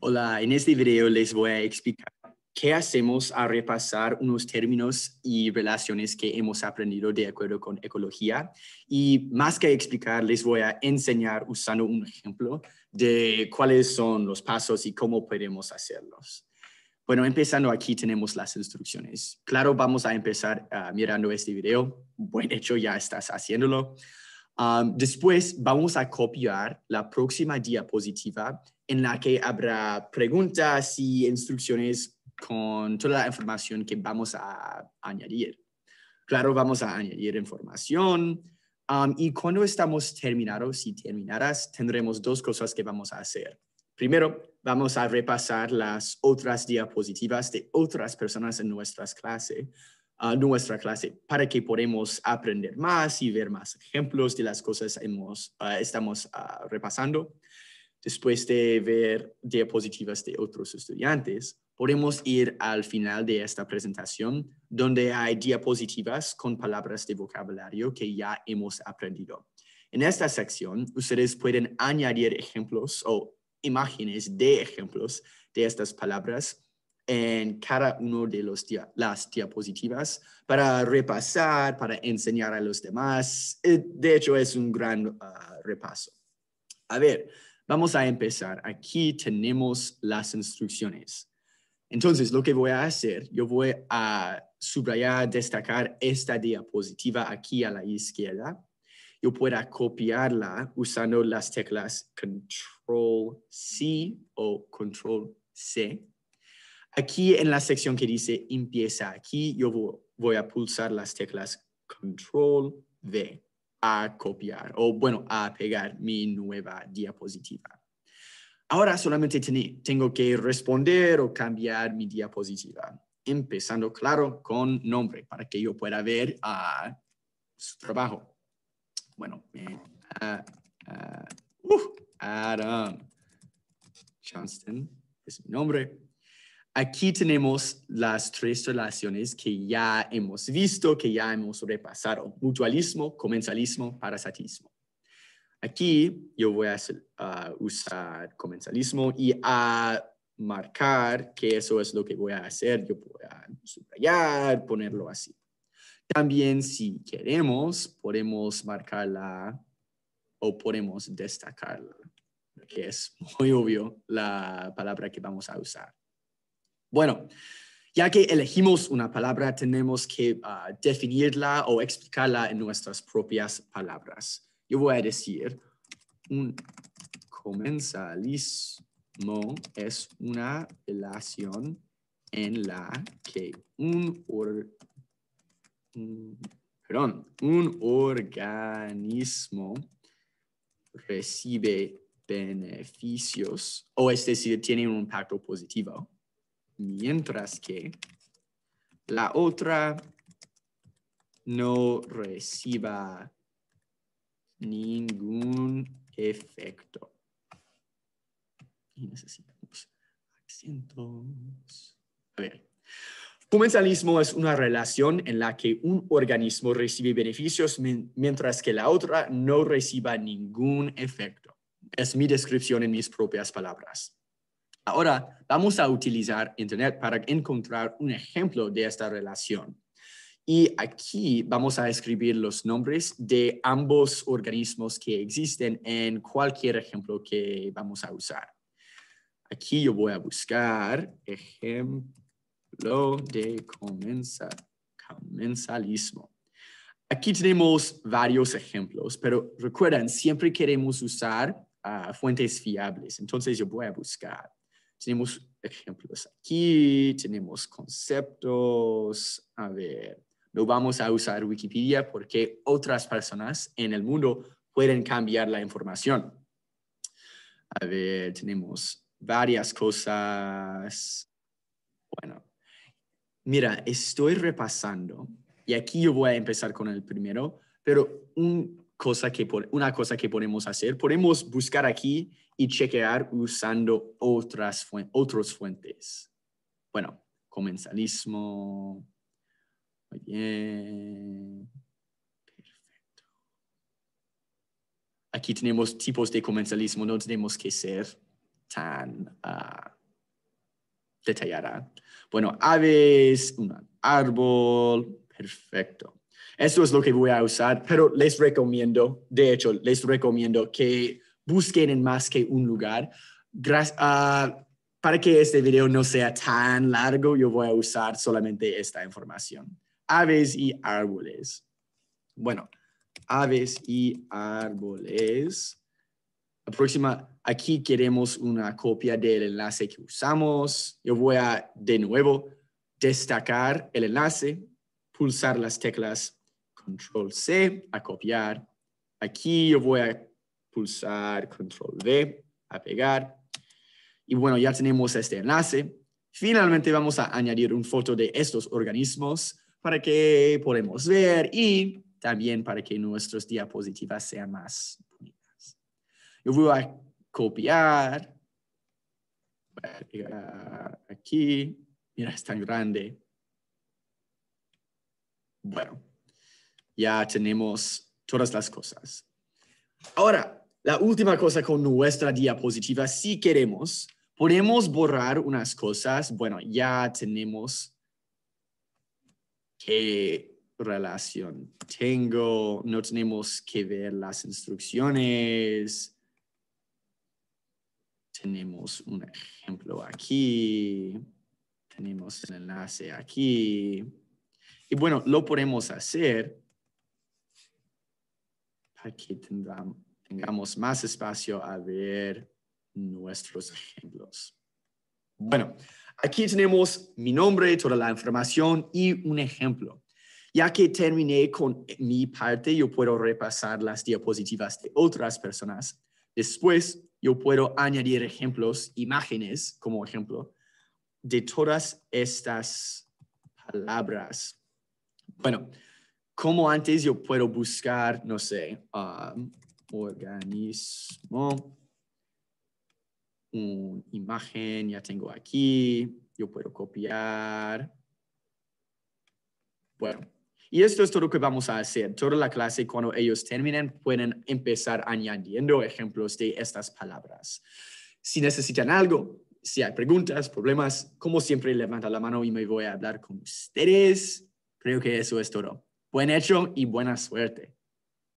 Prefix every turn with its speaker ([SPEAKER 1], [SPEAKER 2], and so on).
[SPEAKER 1] Hola, en este video les voy a explicar qué hacemos a repasar unos términos y relaciones que hemos aprendido de acuerdo con ecología. Y más que explicar, les voy a enseñar usando un ejemplo de cuáles son los pasos y cómo podemos hacerlos. Bueno, empezando aquí tenemos las instrucciones. Claro, vamos a empezar ah, mirando este video. Buen hecho, ya estás haciéndolo. Um, después vamos a copiar la próxima diapositiva en la que habrá preguntas y instrucciones con toda la información que vamos a añadir. Claro, vamos a añadir información. Um, y cuando estamos terminados y terminadas, tendremos dos cosas que vamos a hacer. Primero, vamos a repasar las otras diapositivas de otras personas en nuestras clases nuestra clase para que podamos aprender más y ver más ejemplos de las cosas que ah, estamos ah, repasando. Después de ver diapositivas de otros estudiantes, podemos ir al final de esta presentación donde hay diapositivas con palabras de vocabulario que ya hemos aprendido. En esta sección, ustedes pueden añadir ejemplos o imágenes de ejemplos de estas palabras en cada uno de los las diapositivas para repasar, para enseñar a los demás. Eh, de hecho, es un gran ah, repaso. A ver, vamos a empezar. Aquí tenemos las instrucciones. Entonces, lo que voy a hacer, yo voy a subrayar, destacar esta diapositiva aquí a la izquierda. Yo pueda copiarla usando las teclas Control C o Control C Aquí en la sección que dice empieza aquí, yo voy a pulsar las teclas control V a copiar o bueno, a pegar mi nueva diapositiva. Ahora solamente tengo que responder o cambiar mi diapositiva, empezando claro con nombre para que yo pueda ver a su trabajo. Bueno, eh, uh, Adam Johnston es mi nombre. Aquí tenemos las tres relaciones que ya hemos visto, que ya hemos repasado. Mutualismo, comensalismo, parasitismo. Aquí yo voy a usar comensalismo y a marcar que eso es lo que voy a hacer. Yo voy a subrayar, ponerlo así. También si queremos, podemos marcarla o podemos destacarla, que es muy obvio la palabra que vamos a usar. Bueno, ya que elegimos una palabra, tenemos que ah, definirla o explicarla en nuestras propias palabras. Yo voy a decir, un comensalismo es una relación en la que un, un organismo recibe beneficios, o es decir, tiene un impacto positivo mientras que la otra no reciba ningún efecto. Y A ver. Comensalismo es una relación en la que un organismo recibe beneficios mientras que la otra no reciba ningún efecto. Es mi descripción en mis propias palabras. Ahora vamos a utilizar Internet para encontrar un ejemplo de esta relación. Y aquí vamos a escribir los nombres de ambos organismos que existen en cualquier ejemplo que vamos a usar. Aquí yo voy a buscar ejemplo de comensalismo. Aquí tenemos varios ejemplos, pero recuerden, siempre queremos usar ah, fuentes fiables. Entonces yo voy a buscar tenemos ejemplos aquí, tenemos conceptos. A ver, no vamos a usar Wikipedia porque otras personas en el mundo pueden cambiar la información. A ver, tenemos varias cosas. Bueno, mira, estoy repasando y aquí yo voy a empezar con el primero, pero un, que una cosa que podemos hacer, podemos buscar aquí y chequear usando otras fuentes, fuentes. Bueno, comensalismo. Muy bien. Perfecto. Aquí tenemos tipos de comensalismo, no tenemos que ser tan uh, detallada. Bueno, aves, un árbol, perfecto. Eso es lo que voy a usar, pero les recomiendo, de hecho, les recomiendo que busquen en más que un lugar. Ah, para que este video no sea tan largo, yo voy a usar solamente esta información. Aves y árboles. Bueno, aves y árboles. La próxima, aquí queremos una copia del enlace que usamos. Yo voy a, de nuevo, destacar el enlace pulsar las teclas control C a copiar. Aquí yo voy a pulsar control V a pegar. Y bueno, ya tenemos este enlace. Finalmente vamos a añadir una foto de estos organismos para que podamos ver y también para que nuestras diapositivas sean más bonitas. Yo voy a copiar. aquí. Mira, es tan grande. Bueno, ya tenemos todas las cosas. Ahora, la última cosa con nuestra diapositiva, si queremos, podemos borrar unas cosas. Bueno, ya tenemos qué relación tengo, no tenemos que ver las instrucciones. Tenemos un ejemplo aquí, tenemos el enlace aquí. Y bueno, lo podemos hacer para que tengamos más espacio a ver nuestros ejemplos. Bueno, aquí tenemos mi nombre, toda la información y un ejemplo. Ya que terminé con mi parte, yo puedo repasar las diapositivas de otras personas. Después, yo puedo añadir ejemplos, imágenes como ejemplo, de todas estas palabras bueno, como antes yo puedo buscar, no sé, um, organismo, una imagen, ya tengo aquí, yo puedo copiar. Bueno, y esto es todo lo que vamos a hacer. Toda la clase, cuando ellos terminen, pueden empezar añadiendo ejemplos de estas palabras. Si necesitan algo, si hay preguntas, problemas, como siempre, levanta la mano y me voy a hablar con ustedes. Creo que eso es todo. Buen hecho y buena suerte.